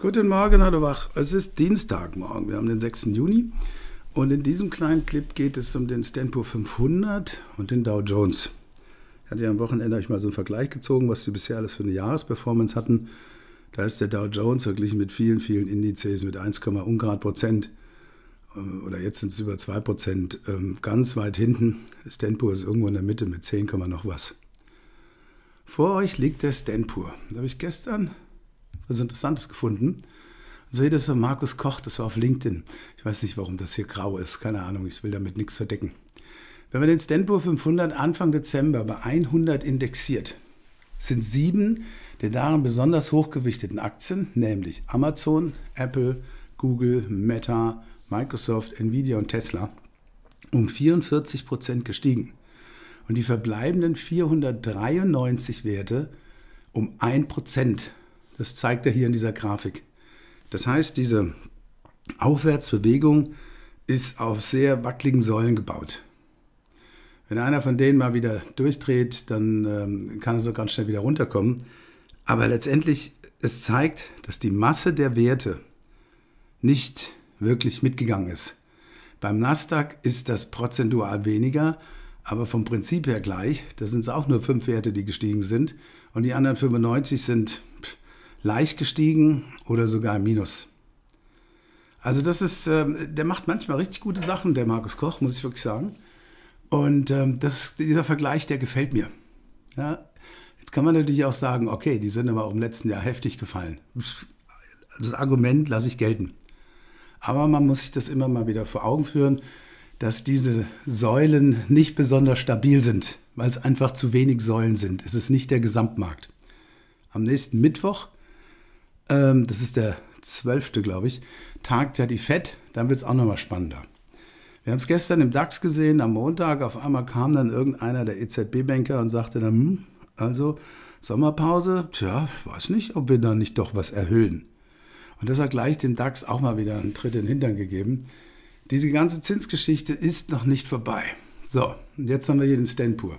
Guten Morgen, hallo wach. Es ist Dienstagmorgen, wir haben den 6. Juni und in diesem kleinen Clip geht es um den Stanpoor 500 und den Dow Jones. Ich hatte ja am Wochenende euch mal so einen Vergleich gezogen, was sie bisher alles für eine Jahresperformance hatten. Da ist der Dow Jones verglichen mit vielen, vielen Indizes mit 1,1 Grad Prozent äh, oder jetzt sind es über 2 Prozent ähm, ganz weit hinten. Stanpoor ist irgendwo in der Mitte mit 10, noch was. Vor euch liegt der Stanpoor. Da habe ich gestern was Interessantes gefunden. so, hey, das war Markus Koch, das war auf LinkedIn. Ich weiß nicht, warum das hier grau ist, keine Ahnung, ich will damit nichts verdecken. Wenn man den Stenpo 500 Anfang Dezember bei 100 indexiert, sind sieben der darin besonders hochgewichteten Aktien, nämlich Amazon, Apple, Google, Meta, Microsoft, Nvidia und Tesla, um 44 Prozent gestiegen und die verbleibenden 493 Werte um 1 Prozent. Das zeigt er hier in dieser Grafik. Das heißt, diese Aufwärtsbewegung ist auf sehr wackeligen Säulen gebaut. Wenn einer von denen mal wieder durchdreht, dann ähm, kann er so ganz schnell wieder runterkommen. Aber letztendlich, es zeigt, dass die Masse der Werte nicht wirklich mitgegangen ist. Beim Nasdaq ist das prozentual weniger, aber vom Prinzip her gleich. Da sind es auch nur fünf Werte, die gestiegen sind und die anderen 95 sind leicht gestiegen oder sogar im Minus. Also das ist, ähm, der macht manchmal richtig gute Sachen, der Markus Koch, muss ich wirklich sagen. Und ähm, das, dieser Vergleich, der gefällt mir. Ja, jetzt kann man natürlich auch sagen, okay, die sind aber auch im letzten Jahr heftig gefallen. Das Argument lasse ich gelten. Aber man muss sich das immer mal wieder vor Augen führen, dass diese Säulen nicht besonders stabil sind, weil es einfach zu wenig Säulen sind. Es ist nicht der Gesamtmarkt. Am nächsten Mittwoch ähm, das ist der 12., glaube ich, tagt ja die FED, dann wird es auch nochmal spannender. Wir haben es gestern im DAX gesehen, am Montag, auf einmal kam dann irgendeiner der EZB-Banker und sagte dann, hm, also Sommerpause, tja, weiß nicht, ob wir da nicht doch was erhöhen. Und das hat gleich dem DAX auch mal wieder einen Tritt in den Hintern gegeben. Diese ganze Zinsgeschichte ist noch nicht vorbei. So, und jetzt haben wir hier den Stenpur.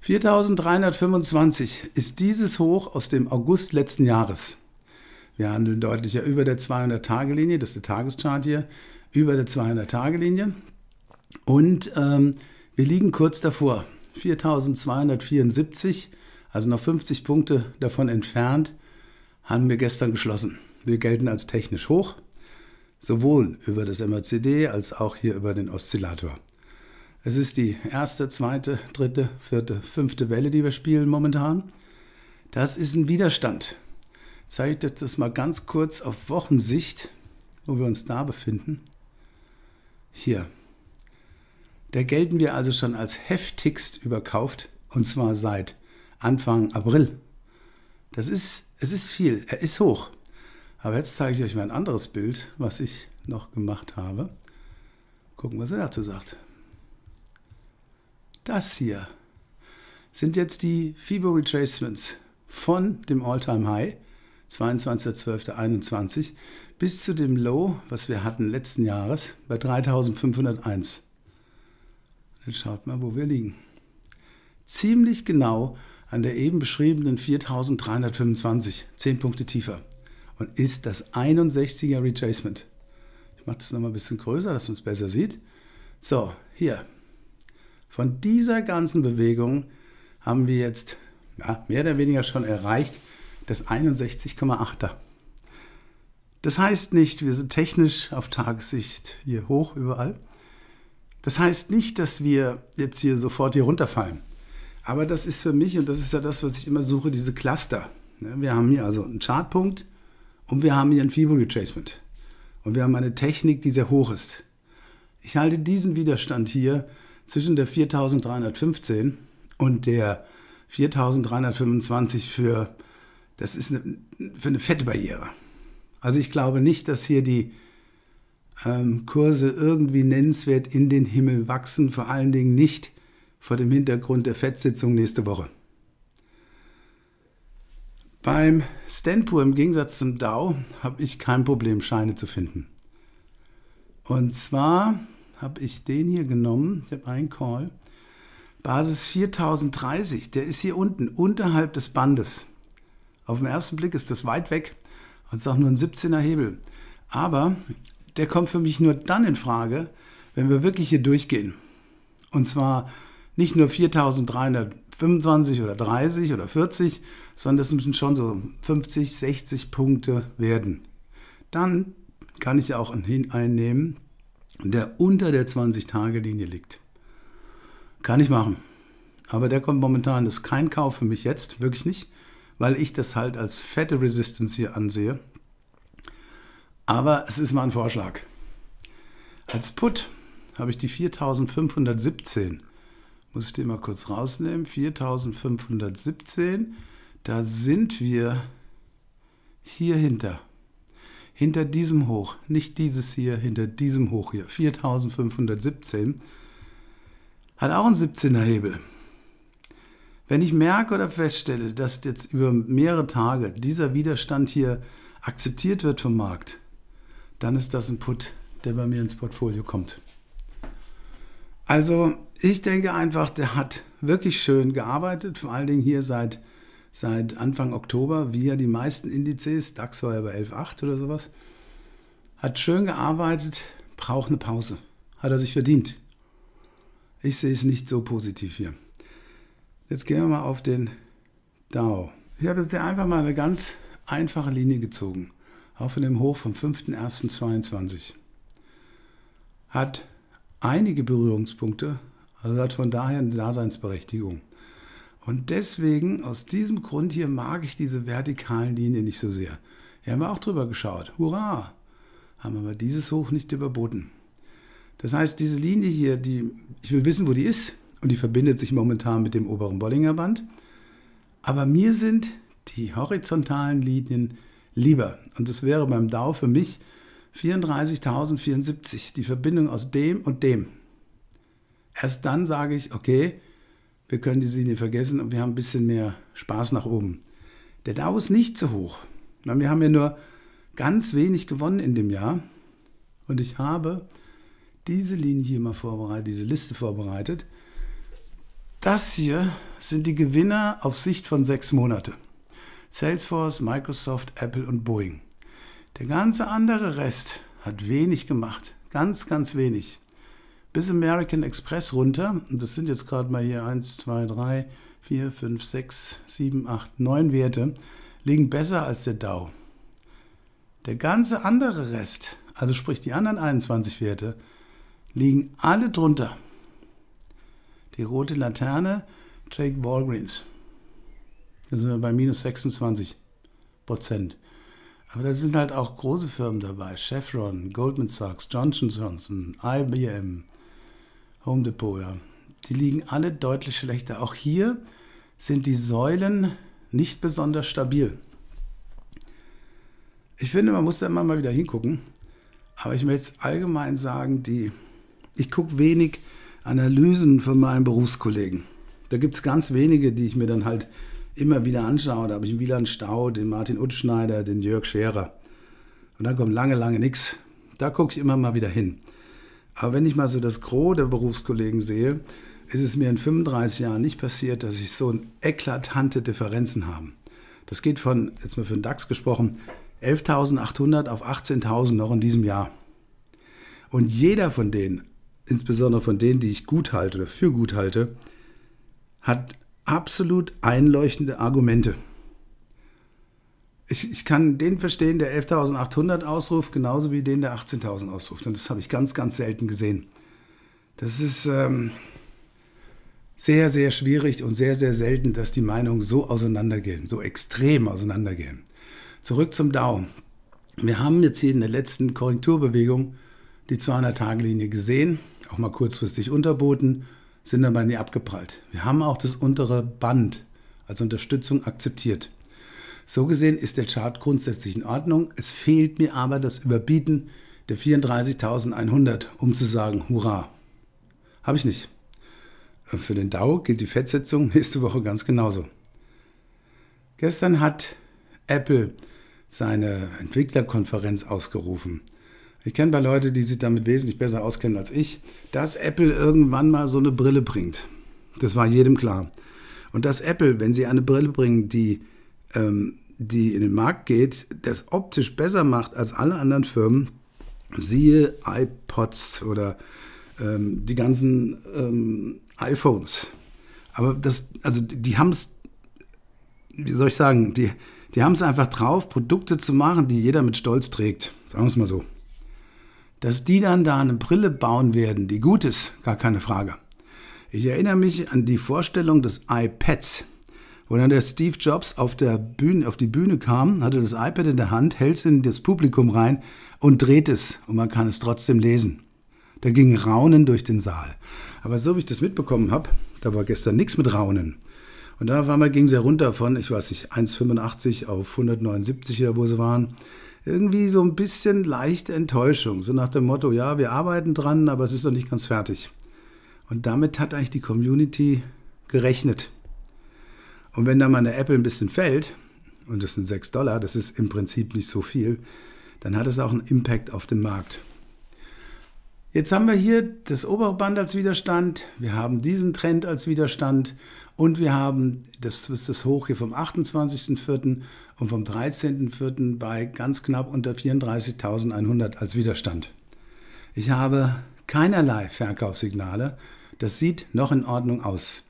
4325 ist dieses Hoch aus dem August letzten Jahres. Wir handeln deutlicher über der 200-Tage-Linie, das ist der Tageschart hier, über der 200-Tage-Linie. Und ähm, wir liegen kurz davor, 4274, also noch 50 Punkte davon entfernt, haben wir gestern geschlossen. Wir gelten als technisch hoch, sowohl über das MACD als auch hier über den Oszillator. Es ist die erste, zweite, dritte, vierte, fünfte Welle, die wir spielen momentan. Das ist ein Widerstand zeige zeichnet das mal ganz kurz auf Wochensicht, wo wir uns da befinden. Hier. Da gelten wir also schon als heftigst überkauft und zwar seit Anfang April. Das ist, es ist viel, er ist hoch. Aber jetzt zeige ich euch mal ein anderes Bild, was ich noch gemacht habe. Gucken, was er dazu sagt. Das hier sind jetzt die FIBO Retracements von dem All-Time-High 22.12.21 bis zu dem Low, was wir hatten letzten Jahres, bei 3.501. Jetzt schaut mal, wo wir liegen. Ziemlich genau an der eben beschriebenen 4.325, 10 Punkte tiefer. Und ist das 61er Retracement. Ich mache das nochmal ein bisschen größer, dass man es besser sieht. So, hier. Von dieser ganzen Bewegung haben wir jetzt ja, mehr oder weniger schon erreicht, des 61,8er. Das heißt nicht, wir sind technisch auf Tagessicht hier hoch überall. Das heißt nicht, dass wir jetzt hier sofort hier runterfallen. Aber das ist für mich, und das ist ja das, was ich immer suche, diese Cluster. Ne, wir haben hier also einen Chartpunkt und wir haben hier ein fibro retracement Und wir haben eine Technik, die sehr hoch ist. Ich halte diesen Widerstand hier zwischen der 4315 und der 4325 für das ist eine, für eine fette Barriere. Also ich glaube nicht, dass hier die ähm, Kurse irgendwie nennenswert in den Himmel wachsen, vor allen Dingen nicht vor dem Hintergrund der Fettsitzung nächste Woche. Beim Stenpur im Gegensatz zum DAO habe ich kein Problem, Scheine zu finden. Und zwar habe ich den hier genommen, ich habe einen Call, Basis 4030, der ist hier unten, unterhalb des Bandes. Auf den ersten Blick ist das weit weg und ist auch nur ein 17er Hebel. Aber der kommt für mich nur dann in Frage, wenn wir wirklich hier durchgehen. Und zwar nicht nur 4325 oder 30 oder 40, sondern das müssen schon so 50, 60 Punkte werden. Dann kann ich auch einen einnehmen, der unter der 20-Tage-Linie liegt. Kann ich machen. Aber der kommt momentan, das ist kein Kauf für mich jetzt, wirklich nicht weil ich das halt als fette Resistance hier ansehe. Aber es ist mal ein Vorschlag. Als Put habe ich die 4517. Muss ich den mal kurz rausnehmen. 4517. Da sind wir hier hinter. Hinter diesem Hoch. Nicht dieses hier, hinter diesem Hoch hier. 4517. Hat auch einen 17er Hebel. Wenn ich merke oder feststelle, dass jetzt über mehrere Tage dieser Widerstand hier akzeptiert wird vom Markt, dann ist das ein Put, der bei mir ins Portfolio kommt. Also ich denke einfach, der hat wirklich schön gearbeitet, vor allen Dingen hier seit, seit Anfang Oktober, wie ja die meisten Indizes, DAX war ja bei 11,8 oder sowas, hat schön gearbeitet, braucht eine Pause, hat er sich verdient. Ich sehe es nicht so positiv hier. Jetzt gehen wir mal auf den DAO. Ich habe jetzt hier einfach mal eine ganz einfache Linie gezogen. Auch von dem Hoch vom 5.1.22. Hat einige Berührungspunkte, also hat von daher eine Daseinsberechtigung. Und deswegen, aus diesem Grund hier, mag ich diese vertikalen Linien nicht so sehr. Hier haben wir auch drüber geschaut. Hurra! Haben aber dieses Hoch nicht überboten. Das heißt, diese Linie hier, die, ich will wissen, wo die ist und die verbindet sich momentan mit dem oberen Bollinger Band. Aber mir sind die horizontalen Linien lieber. Und es wäre beim DAO für mich 34.074, die Verbindung aus dem und dem. Erst dann sage ich, okay, wir können diese Linie vergessen und wir haben ein bisschen mehr Spaß nach oben. Der DAO ist nicht zu hoch. Wir haben ja nur ganz wenig gewonnen in dem Jahr. Und ich habe diese Linie hier mal vorbereitet, diese Liste vorbereitet. Das hier sind die Gewinner auf Sicht von sechs Monate. Salesforce, Microsoft, Apple und Boeing. Der ganze andere Rest hat wenig gemacht. Ganz, ganz wenig. Bis American Express runter. Und das sind jetzt gerade mal hier 1, 2, 3, 4, 5, 6, 7, 8, 9 Werte. Liegen besser als der Dow. Der ganze andere Rest, also sprich die anderen 21 Werte, liegen alle drunter. Die rote Laterne trägt Walgreens. Da sind wir bei minus 26 Prozent. Aber da sind halt auch große Firmen dabei. Chevron, Goldman Sachs, Johnson Johnson, IBM, Home Depot. Ja. Die liegen alle deutlich schlechter. Auch hier sind die Säulen nicht besonders stabil. Ich finde, man muss da immer mal wieder hingucken. Aber ich will jetzt allgemein sagen, die, ich gucke wenig Analysen von meinen Berufskollegen. Da gibt es ganz wenige, die ich mir dann halt immer wieder anschaue. Da habe ich den Wieland Stau, den Martin Utschneider, den Jörg Scherer. Und dann kommt lange, lange nichts. Da gucke ich immer mal wieder hin. Aber wenn ich mal so das Gros der Berufskollegen sehe, ist es mir in 35 Jahren nicht passiert, dass ich so eklatante Differenzen haben. Das geht von, jetzt mal für den DAX gesprochen, 11.800 auf 18.000 noch in diesem Jahr. Und jeder von denen, insbesondere von denen, die ich gut halte oder für gut halte, hat absolut einleuchtende Argumente. Ich, ich kann den verstehen, der 11.800 ausruft, genauso wie den, der 18.000 ausruft. Und das habe ich ganz, ganz selten gesehen. Das ist ähm, sehr, sehr schwierig und sehr, sehr selten, dass die Meinungen so auseinandergehen, so extrem auseinandergehen. Zurück zum Dow. Wir haben jetzt hier in der letzten Korrekturbewegung die 200-Tage-Linie gesehen auch mal kurzfristig unterboten, sind aber nie abgeprallt. Wir haben auch das untere Band als Unterstützung akzeptiert. So gesehen ist der Chart grundsätzlich in Ordnung. Es fehlt mir aber das Überbieten der 34.100, um zu sagen, hurra. Habe ich nicht. Äh, für den DAO gilt die Fettsetzung nächste Woche ganz genauso. Gestern hat Apple seine Entwicklerkonferenz ausgerufen. Ich kenne bei Leute, die sich damit wesentlich besser auskennen als ich, dass Apple irgendwann mal so eine Brille bringt. Das war jedem klar. Und dass Apple, wenn sie eine Brille bringen, die, ähm, die in den Markt geht, das optisch besser macht als alle anderen Firmen, siehe iPods oder ähm, die ganzen ähm, iPhones. Aber das, also die haben es, wie soll ich sagen, die, die haben es einfach drauf, Produkte zu machen, die jeder mit Stolz trägt. Sagen wir es mal so. Dass die dann da eine Brille bauen werden, die gut ist, gar keine Frage. Ich erinnere mich an die Vorstellung des iPads, wo dann der Steve Jobs auf, der Bühne, auf die Bühne kam, hatte das iPad in der Hand, hält es in das Publikum rein und dreht es und man kann es trotzdem lesen. Da ging Raunen durch den Saal. Aber so wie ich das mitbekommen habe, da war gestern nichts mit Raunen. Und dann auf einmal ging es ja runter von, ich weiß nicht, 1,85 auf 179 oder wo sie waren irgendwie so ein bisschen leichte Enttäuschung. So nach dem Motto, ja, wir arbeiten dran, aber es ist noch nicht ganz fertig. Und damit hat eigentlich die Community gerechnet. Und wenn da mal eine Apple ein bisschen fällt, und das sind 6 Dollar, das ist im Prinzip nicht so viel, dann hat es auch einen Impact auf den Markt. Jetzt haben wir hier das obere Band als Widerstand, wir haben diesen Trend als Widerstand und wir haben, das ist das Hoch hier vom 28.04. und vom 13.04. bei ganz knapp unter 34.100 als Widerstand. Ich habe keinerlei Verkaufssignale, das sieht noch in Ordnung aus.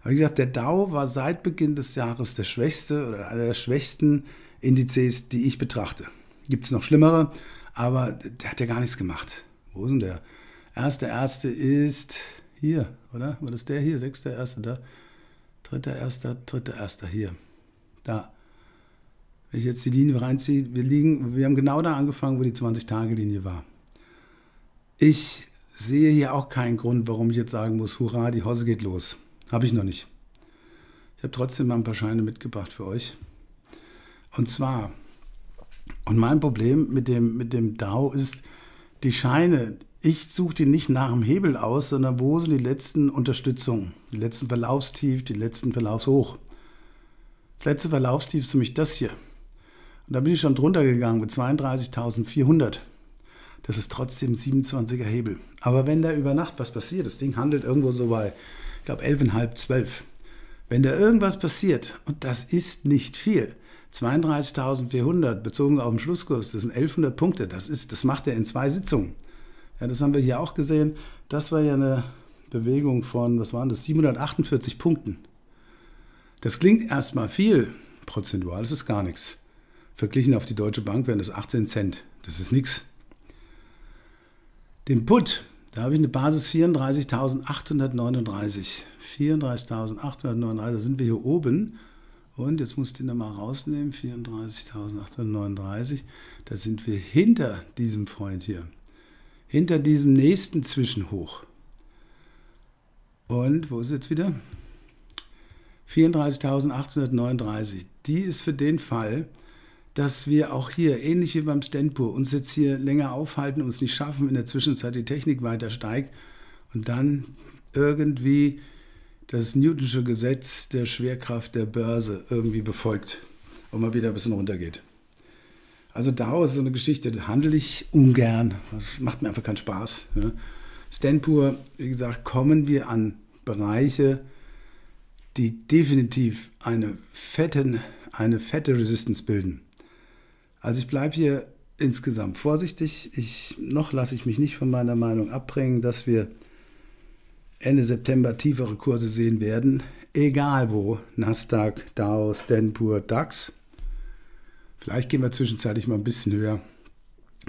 Aber wie gesagt, der Dow war seit Beginn des Jahres der schwächste oder einer der schwächsten Indizes, die ich betrachte. Gibt es noch schlimmere, aber der hat ja gar nichts gemacht. Wo ist denn der? Erster, erste ist hier, oder? War das der hier? Sechster, erster, da. Dritter, erster, dritter, erster, hier. Da. Wenn ich jetzt die Linie reinziehe, wir liegen, wir haben genau da angefangen, wo die 20-Tage-Linie war. Ich sehe hier auch keinen Grund, warum ich jetzt sagen muss, hurra, die Hose geht los. Habe ich noch nicht. Ich habe trotzdem mal ein paar Scheine mitgebracht für euch. Und zwar, und mein Problem mit dem, mit dem DAO ist, die Scheine, ich suche die nicht nach dem Hebel aus, sondern wo sind die letzten Unterstützungen, die letzten Verlaufstief, die letzten Verlaufshoch. Das letzte Verlaufstief ist für mich das hier. Und da bin ich schon drunter gegangen mit 32.400. Das ist trotzdem 27er Hebel. Aber wenn da über Nacht was passiert, das Ding handelt irgendwo so bei, ich glaube, 11,5, 12. Wenn da irgendwas passiert, und das ist nicht viel, 32.400 bezogen auf den Schlusskurs, das sind 1100 Punkte, das, ist, das macht er in zwei Sitzungen. Ja, das haben wir hier auch gesehen. Das war ja eine Bewegung von, was waren das, 748 Punkten. Das klingt erstmal viel, prozentual ist es gar nichts. Verglichen auf die Deutsche Bank wären das 18 Cent. Das ist nichts. Den Put, da habe ich eine Basis 34.839. 34.839, da sind wir hier oben. Und jetzt musst du den nochmal rausnehmen, 34.839. Da sind wir hinter diesem Freund hier. Hinter diesem nächsten Zwischenhoch. Und wo ist jetzt wieder? 34.839. Die ist für den Fall, dass wir auch hier, ähnlich wie beim Standpur, uns jetzt hier länger aufhalten, uns nicht schaffen, in der Zwischenzeit die Technik weiter steigt und dann irgendwie das Newtonsche Gesetz der Schwerkraft der Börse irgendwie befolgt und mal wieder ein bisschen runtergeht. Also daraus ist so eine Geschichte, handle ich ungern. Das macht mir einfach keinen Spaß. Ne? Stanpur, wie gesagt, kommen wir an Bereiche, die definitiv eine, fetten, eine fette Resistance bilden. Also ich bleibe hier insgesamt vorsichtig. Ich, noch lasse ich mich nicht von meiner Meinung abbringen, dass wir Ende September tiefere Kurse sehen werden, egal wo, Nasdaq, Dow, Stanpur, DAX. Vielleicht gehen wir zwischenzeitlich mal ein bisschen höher.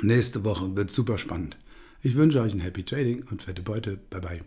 Nächste Woche wird super spannend. Ich wünsche euch ein Happy Trading und fette Beute. Bye bye.